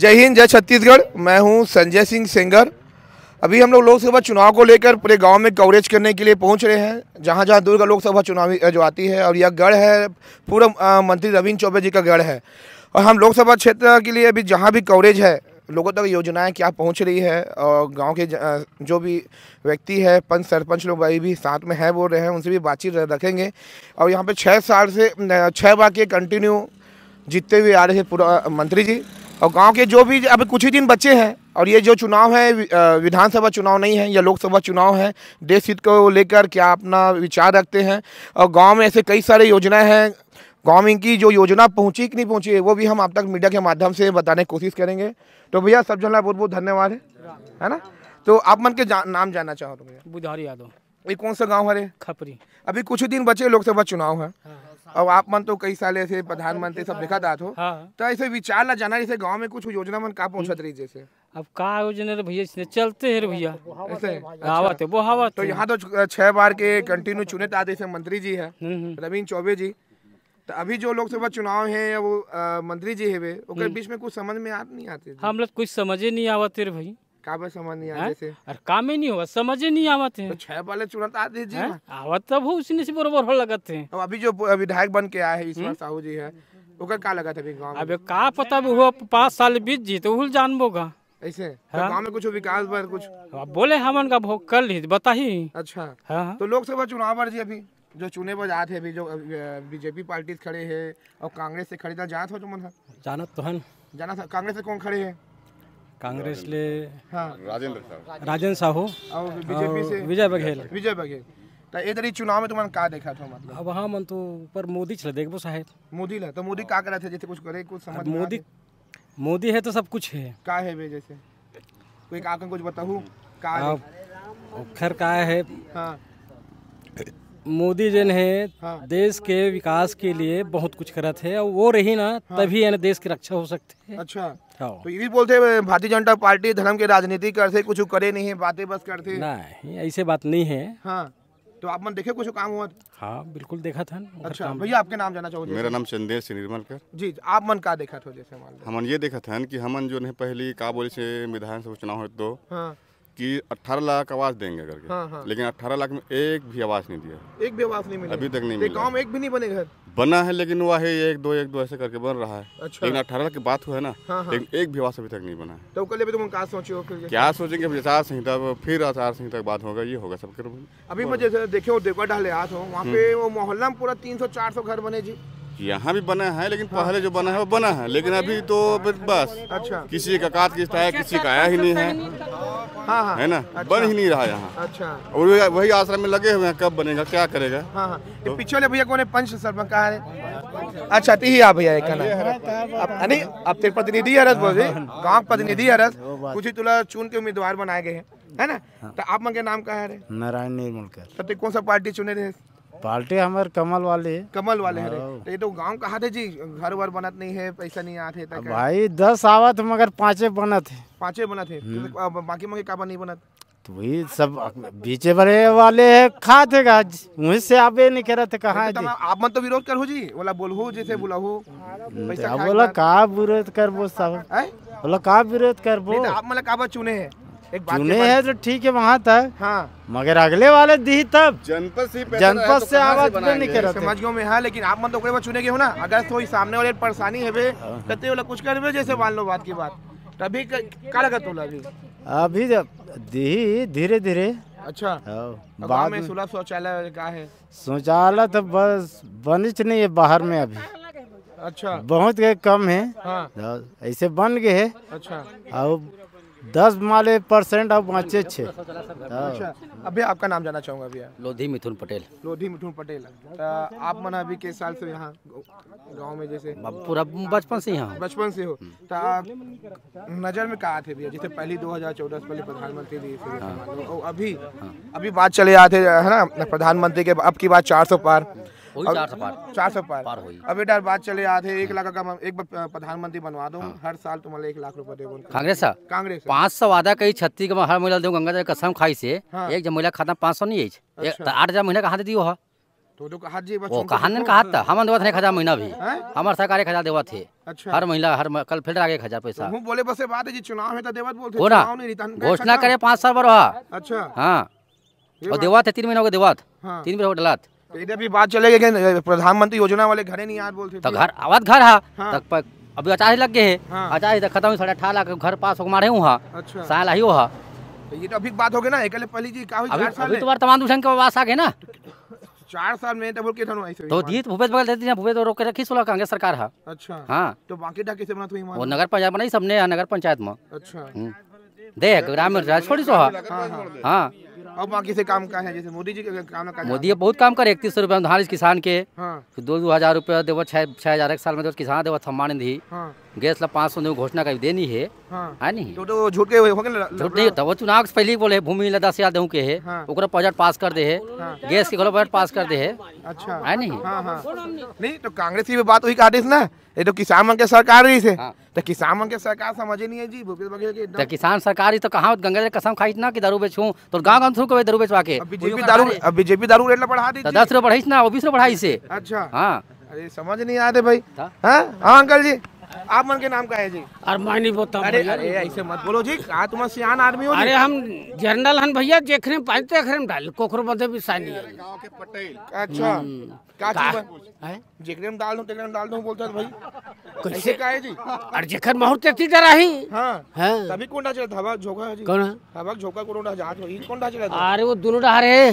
जय हिंद जय छत्तीसगढ़ मैं हूं संजय सिंह सेंगर अभी हम लोग लोकसभा चुनाव को लेकर पूरे गांव में कवरेज करने के लिए पहुंच रहे हैं जहां जहां दुर्ग लोकसभा चुनावी जो आती है और यह गढ़ है पूर्व मंत्री रविंद्र चौबे जी का गढ़ है और हम लोकसभा क्षेत्र के लिए अभी जहाँ भी कवरेज है लोगों तक योजनाएं क्या पहुंच रही है और गांव के जो भी व्यक्ति है पंच सरपंच लोग भाई भी साथ में है बोल रहे हैं उनसे भी बातचीत रखेंगे और यहाँ पे छः साल से छः बार के कंटिन्यू जीतते हुए आ रहे हैं पूरा मंत्री जी और गांव के जो भी अभी कुछ ही दिन बचे हैं और ये जो चुनाव है विधानसभा चुनाव नहीं है या लोकसभा चुनाव है देश हित को लेकर क्या अपना विचार रखते हैं और गांव में ऐसे कई सारे योजनाएं हैं गाँव में इनकी जो योजना पहुँची कि नहीं पहुँची है वो भी हम आप तक मीडिया के माध्यम से बताने की कोशिश करेंगे तो भैया सब जन बहुत बहुत धन्यवाद है है ना तो आप मन के जा, नाम जानना चाहो तो भैया बुधारी यादव ये कौन सा गाँव है खपरी अभी कुछ ही दिन बचे लोकसभा चुनाव है हाँ। और हाँ। आप मन तो कई साल ऐसे हाँ, प्रधानमंत्री सब देखा था हो हाँ। तो ऐसे विचार ला जाना जैसे गाँव में कुछ योजना मन का पहुँचत हम्म। रही जैसे अब का योजना भैया चलते है भैया ऐसे आवत है हाँ, अच्छा। तो, वो हवा तो, तो। यहाँ तो छह बार के कंटिन्यू चुने आते मंत्री जी है हम्म, हम्म। रवीन चौबे जी तो अभी जो लोकसभा चुनाव है वो मंत्री जी है वे बीच में कुछ समझ में आ नहीं आते हम मतलब लोग कुछ समझे नहीं आवाते भाई काबे समझ नहीं आया जैसे अरे काम ही नहीं हुआ समझ ही नहीं आवत है तो छह वाले चुनत आ दीजिए आवत तब हो ने से बरोबर हो लगत है अब अभी जो विधायक बन के आए हैं ईश्वर हम्म? साहू जी है ओकर का लगा था अभी गांव अबे का पता वो पाँच साल बीत जी तो उल जानबोगा ऐसे तो हाँ? तो में कुछ विकास बार कुछ बोले हमन का भोग कर ली बताही अच्छा हाँ? हाँ। तो लोकसभा चुनाव जी अभी जो चुने पर जाते अभी जो बीजेपी पार्टी खड़े है और कांग्रेस से खड़े जात हो तुमन तो जाना तो हन जाना कांग्रेस से कौन खड़े है कांग्रेस ले हाँ। राजेंद्र साहू राजेंद्र साहू और विजय बघेल विजय बघेल तो ये तरी चुनाव में तुम्हारा का देखा था मतलब अब हाँ मन तो ऊपर मोदी चले देखो साहेब मोदी ला तो मोदी का करा थे जैसे कुछ करे कुछ समझ मोदी मोदी है तो सब कुछ है का है बे जैसे कोई का कुछ बताऊँ का खैर का है हाँ मोदी जी ने हाँ। देश के विकास के लिए बहुत कुछ करत है और वो रही ना हाँ। तभी हाँ। देश की रक्षा हो सकती है अच्छा हाँ। तो ये भी बोलते हैं भारतीय जनता पार्टी धर्म के राजनीति करते कुछ करे नहीं है बातें बस करते नहीं ऐसे बात नहीं है हाँ तो आप मन देखे कुछ काम हुआ तो? हाँ बिल्कुल देखा था अच्छा भैया आपके नाम जाना चाहोगे मेरा नाम चंदेश सिंह निर्मल कर जी आप मन का देखा था जैसे हमन ये देखा था की हमन जो पहली का बोले से विधानसभा चुनाव है तो हाँ। कि 18 लाख आवाज देंगे करके हाँ, हाँ। लेकिन 18 लाख में एक भी आवाज नहीं दिया एक भी आवाज नहीं मिला अभी तक नहीं मिला गाँव में एक भी नहीं बने घर बना है लेकिन वह है एक दो एक दो ऐसे करके बन रहा है अच्छा। लेकिन अठारह लाख की बात हुआ है ना हाँ, हाँ। लेकिन एक भी आवाज अभी तक नहीं बना है तो कल तुम क्या सोचे हो क्या सोचेंगे आचार संहिता फिर आचार संहिता बात होगा ये होगा सबके अभी मैं जैसे देखे हो देवा डाले हाथ हो वहाँ हम्म। पे वो मोहल्ला में पूरा तीन सौ घर बने जी यहाँ भी बना है लेकिन हाँ। पहले जो बना है वो बना है लेकिन अभी तो बस अच्छा किसी का काट किस्ता है किसी का आया ही नहीं है हाँ हाँ है ना अच्छा। बन ही नहीं रहा यहाँ अच्छा और वही आश्रम में लगे हुए हैं कब बनेगा क्या करेगा हाँ हाँ तो पिछले भैया कौन है पंच शर्मा कहा है अच्छा ती तो ही आप भैया कहना नहीं अब तेरे प्रतिनिधि हरस बोल गाँव प्रतिनिधि हरस कुछ ही तुला चुन के उम्मीदवार बनाए गए हैं है ना हाँ। तो आप मन नाम कहा है नारायण निर्मलकर तब तो कौन सा पार्टी चुने रहे पार्टी हमारे कमल वाले कमल वाले हैं तो ये तो गांव कहा थे जी घर वर बनत नहीं है पैसा नहीं आते भाई दस आवत मगर पांचे बनत है पांचे बनत है हम्म। तो बाकी मगे का नहीं बनत तो वही सब बीचे बड़े वाले है खा थे वही से आप नहीं कह रहे थे कहा तो जी? आप मत तो विरोध करो जी बोला बोलो जिसे बोलाहु बोला कहा विरोध कर वो सब बोला कहा विरोध कर वो तो आप मतलब का चुने हैं एक चुने है तो ठीक है वहाँ तक हाँ मगर अगले वाले दी तब जनपद से तो जनपद से आवाज नहीं समझ गए में हाँ लेकिन आप मन तो कोई चुने के हो ना अगर तो सामने वाले परेशानी है कहते वाला कुछ कर जैसे मान लो बात की बात तभी क्या लगा होला अभी अभी जब दी धीरे धीरे अच्छा हाँ, में सुलभ शौचालय का है शौचालय तो बस बनिच नहीं है बाहर में अभी अच्छा बहुत कम है हाँ।, हाँ। ऐसे बन गए है अच्छा और दस माले परसेंट अब बचे छे अच्छा, अभी आपका नाम जाना चाहूंगा भैया लोधी मिथुन पटेल लोधी मिथुन पटेल तो आप मना अभी किस साल से यहाँ गांव में जैसे पूरा बचपन से यहाँ बचपन से हो तो आप नज़र में कहा थे भैया जैसे पहली 2014 हजार से पहले प्रधानमंत्री जी अभी हाँ। अभी बात चले आते है ना प्रधानमंत्री के अब की बात चार पार बात चले आधे एक लाख का एक प्रधानमंत्री बनवा दो हाँ। हर साल तुम्हारे एक लाख रूपए कांग्रेस कांग्रेस पाँच सौ छत्तीस में हर महिला कसम खाई से हाँ। एक जब महिला खाता पाँच सौ नहीं अच्छा। आठ हजार महीना दे दियो तो कहा तो कहा तो तो था हम देवत महीना भी हाँ? हमारे सरकार एक हजार देवत अच्छा हर महिला हर कल आगे एक हजार पैसा तो बोले बस बात है जी चुनाव तो देवत बोलते घोषणा करे पाँच साल पर अच्छा हाँ और देवत है तीन महीना देवत तीन तो इधर भी बात चले गए प्रधानमंत्री योजना वाले घरे नहीं यार बोलते तो घर आवाज घर है हाँ। तक अभी अचार लग गए हाँ। अचार तक तो खत्म साढ़े अठारह लाख घर पास होकर मारे हुआ अच्छा साल आई हुआ तो ये तो अभी बात हो गई ना एक पहली जी का अभी, अभी तो वर्तमान दूसरे के पास आ गए ना चार साल में तो के थानो ऐसे तो जीत भूपेश बगल देती है भूपेश रोक के रखी सोलह कांग्रेस सरकार है अच्छा हाँ तो बाकी डा कैसे बना तुम्हें वो नगर पंचायत बनाई सबने हाँ, नगर पंचायत में अच्छा हम्म। देख ग्रामीण छोड़ी सो हाँ, हाँ। और बाकी से काम का है जैसे मोदी जी के काम का मोदी बहुत काम करे इकतीस सौ रुपया किसान के हाँ। दो दो हजार रुपया देव छह हजार एक साल में किसान देव सम्मान दी हाँ। गैस ला सौ घोषणा कभी देनी है हाँ। नहीं तो, तो झूठ के झूठ नहीं होता वो चुनाव से पहले ही बोले भूमि दस हजार देव के है बजट पास कर दे है गैस के घोड़ा बजट पास कर दे है अच्छा है नहीं हाँ, हाँ। नहीं तो कांग्रेस की बात वही काटिस ना ये तो किसान मन के सरकार ही से तो किसान मन के सरकार समझे नहीं है जी भूपेश बघेल के तो किसान सरकार ही तो गंगा कसम खाई ना कि दारू बेचू तो थ्रू दारू बेचवा के बीजेपी दारू बीजेपी दारू रेट बढ़ा तो दी दस बढ़ाई ना बीस बढ़ाई से अच्छा हाँ अरे समझ नहीं भाई हाँ।, हाँ, हाँ अंकल जी आप मन के नाम का है जी और मैं नहीं बोलता अरे अरे ऐसे मत बोलो जी कहा तुम सियान आदमी हो अरे हम जनरल हन भैया देखने पाते देखने में डाल कोखरो मधे भी नहीं है गांव के पटेल अच्छा हम्म। का चीज है जेकरे में डाल दूं तेकरे में डाल दूं बोलता भाई कैसे का है जी और जेखर महूर तेती डरा ही हां हां तभी कोंडा चला धावा झोका जी कौन है हवा झोका कोंडा जात हो ये कोंडा चला अरे वो दोनों डा रहे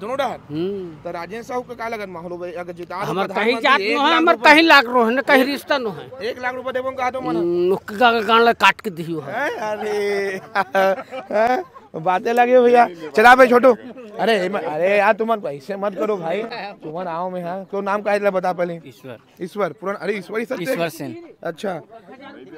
दोनों डहर हम्म। तो राजेंद्र साहू के का लगन माहौल अगर जिता तो हमर कहीं जात न है हमर कहीं लाख रो है कहीं रिश्ता न है 1 लाख रुपए देबो का दो मन हम्म, नुक्का गान काट के दियो है अरे बातें लगे भैया चला भाई छोटू अरे अरे यार तुम ऐसे मत करो भाई तुम आओ मैं यहाँ तो नाम का बता पहले ईश्वर ईश्वर पुरान अरे ईश्वर ही ईश्वर सेन अच्छा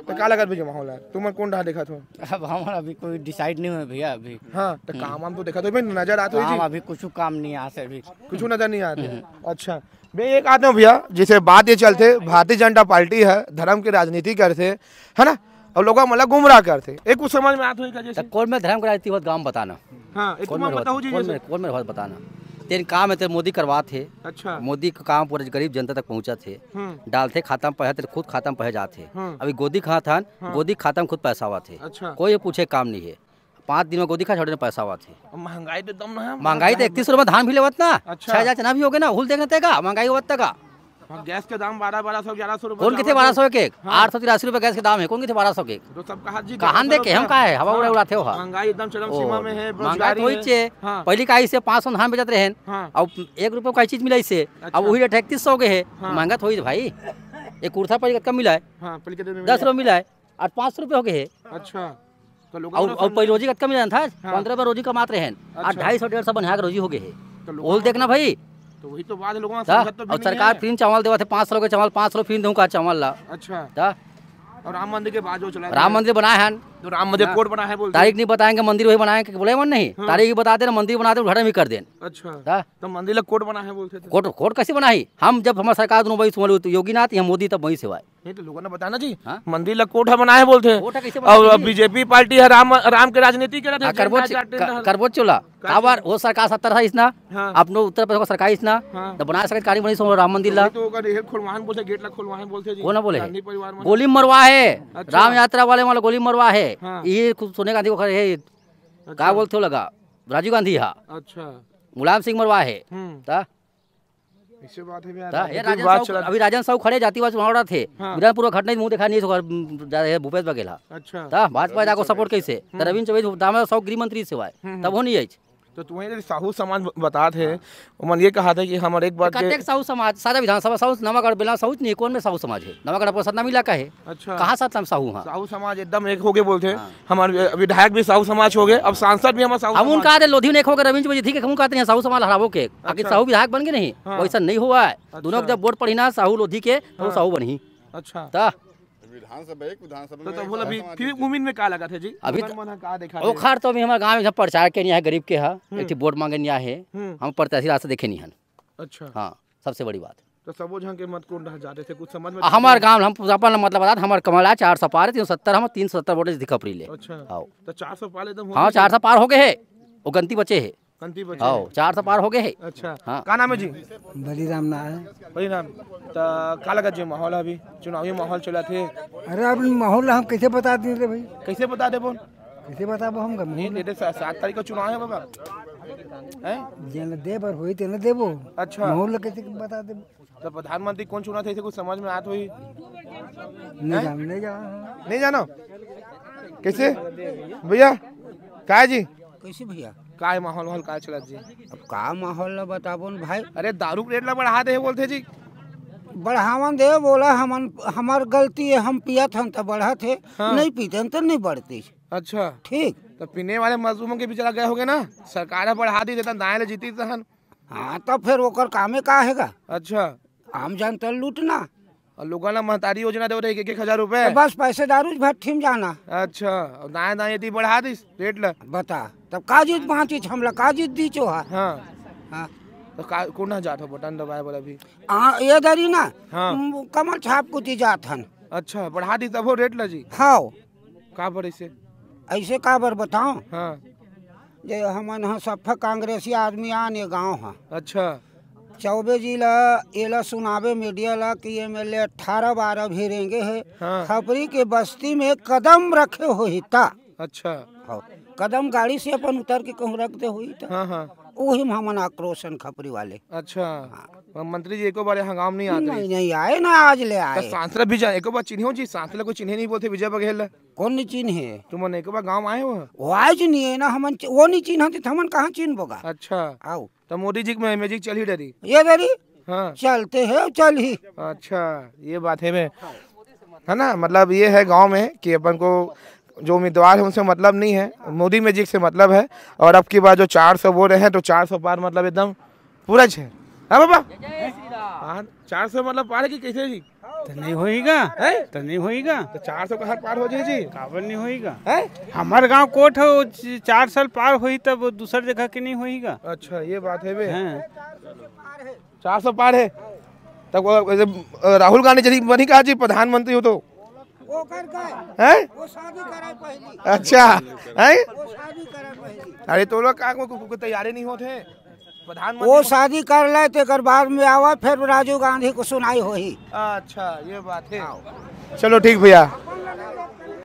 तो क्या लगा भैया माहौल तुमन कौन रहा देखा तुम तो? अब हमारा अभी कोई डिसाइड नहीं हुआ भैया अभी हाँ तो हम्म। काम हम तो देखा तो नजर आते हो अभी कुछ काम नहीं आते अभी कुछ नजर नहीं आते हम्म। अच्छा मैं एक आदमी भैया जिसे बात ये चलते भारतीय जनता पार्टी है धर्म की राजनीति करते है ना और लोग मतलब गुमराह करते एक कुछ समझ में आते हुए जैसे कौन में धर्म कराती बहुत गांव बताना हां एक कौन तो में बताओ जी जैसे कौन में बताना तेन काम है तेरे मोदी करवा थे अच्छा मोदी का काम पूरे गरीब जनता तक पहुंचा थे हम्म। डालते खाता में पहे तेरे खुद खाता में पहे जाते हम्म। अभी गोदी खा था हाँ। गोदी खाता में खुद पैसा हुआ थे अच्छा कोई पूछे काम नहीं है पाँच दिन में गोदी खा छोड़ने पैसा हुआ थे महंगाई तो दम महंगाई तो इकतीस रुपए धान भी लेवत ना अच्छा। छह हजार चना भी हो गया ना हुल देखना तेगा महंगाई होगा गैस के दाम बारह बारह सौ ग्यारह सौ कौन कितने बारह सौ एक हाँ। आठ सौ तिरासी रूपए गैस के दाम है कौन कितने बारह सौ के तो कहा देखे हम कहा है हवा उड़ा हाँ। उड़ाते हो हाँ। महंगाई एकदम चरम सीमा में है महंगाई तो चाहिए पहले का इसे पाँच सौ धान बेचते रहे और एक रुपये का चीज मिला इसे अब अच्छा। वही रेट इकतीस सौ के है महंगा तो भाई एक कुर्ता पहले कब मिला है दस रुपये मिला है और पाँच सौ रुपये हो गए अच्छा तो लोग और, और रोजी का कम मिला था पंद्रह रुपये रोजी कमाते हैं और अच्छा। ढाई सौ डेढ़ सौ बनिया रोजी हो गए तो देखना भाई तो वही तो बात लोगों तो और सरकार फिर चावल देवा थे पाँच सौ के चावल पाँच सौ फिर दूँ का चावल ला अच्छा और राम मंदिर के बाद जो चला राम मंदिर बनाए हैं तो राम मंदिर कोर्ट बना है तारीख नहीं बताएंगे मंदिर वही बनाएंगे बोले मन नहीं हाँ। तारीख बता देना मंदिर बना दे उद्घाटन भी कर देन अच्छा हाँ। तो मंदिर कोर्ट बना है बोलते थे कोर्ट कोर्ट कैसे बना है हम जब हमारे सरकार दोनों वही समझ तो योगी नाथ या मोदी तब वही सेवाए तो लोगों ने बताना जी हाँ। मंदिर लग ला कोठा बनाए बोलते हैं और बीजेपी पार्टी है राम राम के राजनीति के हाँ, करबोच चोला काबर वो सरकार सत्तर था इसना अपनो उत्तर प्रदेश का सरकार इसना तो बना सकते कारी बनी सो राम मंदिर ला तो, तो बोलते गेट ला खोलवाए बोलते वो ना बोले गोली मरवा है अच्छा। राम यात्रा वाले वाले गोली मरवा है है हाँ। ये सोनिया गांधी को खड़े है अच्छा। का बोलते हो लगा राजीव गांधी हा अच्छा मुलायम सिंह मरवा है हम्म। ता ये राजन अभी राजन साहु खड़े जातिवाद चुनाव थे हाँ। विधानपुर घटना मुंह देखा नहीं भूपेश बघेल अच्छा भाजपा सपोर्ट कैसे हम्म। रविंद्र चौबे दाम साहू गृह मंत्री से सेवा हम्म। तब हो नहीं है तो तुम्हें साहू समाज बता थे हाँ। उमन ये कहा था कि हमारे एक बार तो कतेक साहू समाज सारा विधानसभा साहू नवागढ़ बिना साहू नहीं कौन में साहू समाज है नवागढ़ अपना इलाका है अच्छा कहाँ सतनाम साहू हाँ साहू समाज एकदम एक हो गए बोलते हैं हाँ। हमारे विधायक भी साहू समाज हो गए अब सांसद भी हमारे हम उनका आते लोधी रविंद्र जी ठीक है हम कहते हैं साहू समाज हराबो के अच्छा। साहू विधायक बन गए नहीं हाँ। वैसा नहीं हुआ है अच्छा। दोनों जब बोर्ड पढ़ी ना साहू लोधी के तो साहू बनी अच्छा तो विधानसभा विधानसभा तो, तो में लगा जी अभी देखा तो अभी हमारे गांव में प्रचार के नहीं है गरीब के है हम्म। वोट मांगे नहीं आए हम्म। हम प्रत्याशी रास्ता देखे नहीं अच्छा हाँ सबसे बड़ी बात तो सबो के मत कोन रह जाते थे कुछ समझ में हमार गांव हम अपन मतलब बता कमला पार हम वोट दिखा पड़ी ले अच्छा हां तो 400 पार एकदम पार हो गए है वो गंती बचे है कंती बचे आओ चार सौ तो पार हो गए है अच्छा हाँ का नाम है जी बली राम ना है बली राम तो का लगा जी माहौल अभी चुनावी माहौल चला थे अरे अब माहौल हम कैसे बता दे रहे भाई कैसे बता दे बोल कैसे बता बो हम नहीं दे सात तारीख का चुनाव है बाबा जन दे पर हुई तेन देवो अच्छा माहौल कैसे बता दे तो प्रधानमंत्री कौन चुना थे कुछ समझ में आत हुई नहीं जान नहीं जान नहीं जानो कैसे भैया कहा जी कैसे भैया का माहौल माहौल का चलत जी अब का माहौल ला बताबो न भाई अरे दारू के रेट ला बढ़ा दे बोलते जी बढ़ावन दे बोला हम हमार गलती है हम पिया थन तो बढ़ा थे हाँ। नहीं पीते तो नहीं बढ़ते अच्छा ठीक तो पीने वाले मजदूरों के बेचारा गए होगे ना सरकार बढ़ा दी देता दाएं ले जीती तहन हाँ तो फिर ओकर कामे का हैगा अच्छा आम जनता लूटना और लोगों ने महतारी योजना दे रहे एक एक हजार रूपए बस पैसे दारू भट्टी में जाना अच्छा दाएं दाएं बढ़ा दी रेट ला बता तब काजित छ हमला काजित दी चो है हां हाँ। तो का कोना जात हो बटन दबाए वाला भी आ हाँ, ये दरी ना हां कमल छाप को कुती जात हन अच्छा बढ़ा दी तबो रेट ल जी हां का बर से ऐसे का बर बताओ हां जे हमन हां सब कांग्रेसी आदमी आने गांव हां अच्छा चौबे जी ला एला सुनावे मीडिया ला कि ये मेले अठारह बारह भी रेंगे है हाँ। खपरी के बस्ती में कदम रखे अच्छा। हो हिता अच्छा हाँ कदम गाड़ी से अपन उतर के कहूँ रख दे हुई था तो। हाँ हाँ वही में हमन आक्रोशन खपरी वाले अच्छा हाँ।, हाँ मंत्री जी एक बार हंगाम नहीं आते नहीं नहीं आए ना आज ले आए तो सांसद भी जाए एक बार चिन्ह जी सांसद को चिन्ह नहीं बोलते विजय बघेल कौन नहीं चिन्ह है तुम तो एक बार गाँव आए वो आज नहीं है ना हमन वो नहीं चिन्ह हमन कहाँ चिन्ह बोगा अच्छा आओ तो मोदी जी में मैजिक चल ही डरी ये डरी हाँ चलते है चल ही अच्छा ये बात है मैं है ना मतलब ये है गांव में कि अपन को जो उम्मीदवार है उनसे मतलब नहीं है मोदी मैजिक से मतलब है और अब की बार जो चार सौ बोल रहे हैं तो चार सौ पार मतलब एकदम पूरा है हाँ बाबा हाँ, चार सौ मतलब पार है कि कैसे जी तो नहीं होएगा तो नहीं होएगा तो चार सौ का हर पार हो जाए जी काबर नहीं होएगा हमारे गांव कोट है चार साल पार हुई तब दूसर जगह के नहीं होएगा अच्छा ये बात है बे हाँ। चार सौ पार है तब राहुल गांधी जी बनी कहा जी प्रधानमंत्री हो तो है अच्छा है अरे तो लोग तैयारी नहीं होते वो शादी कर ले तेकर बाद में आवा फिर राजीव गांधी को सुनाई हो ही अच्छा ये बात है चलो ठीक भैया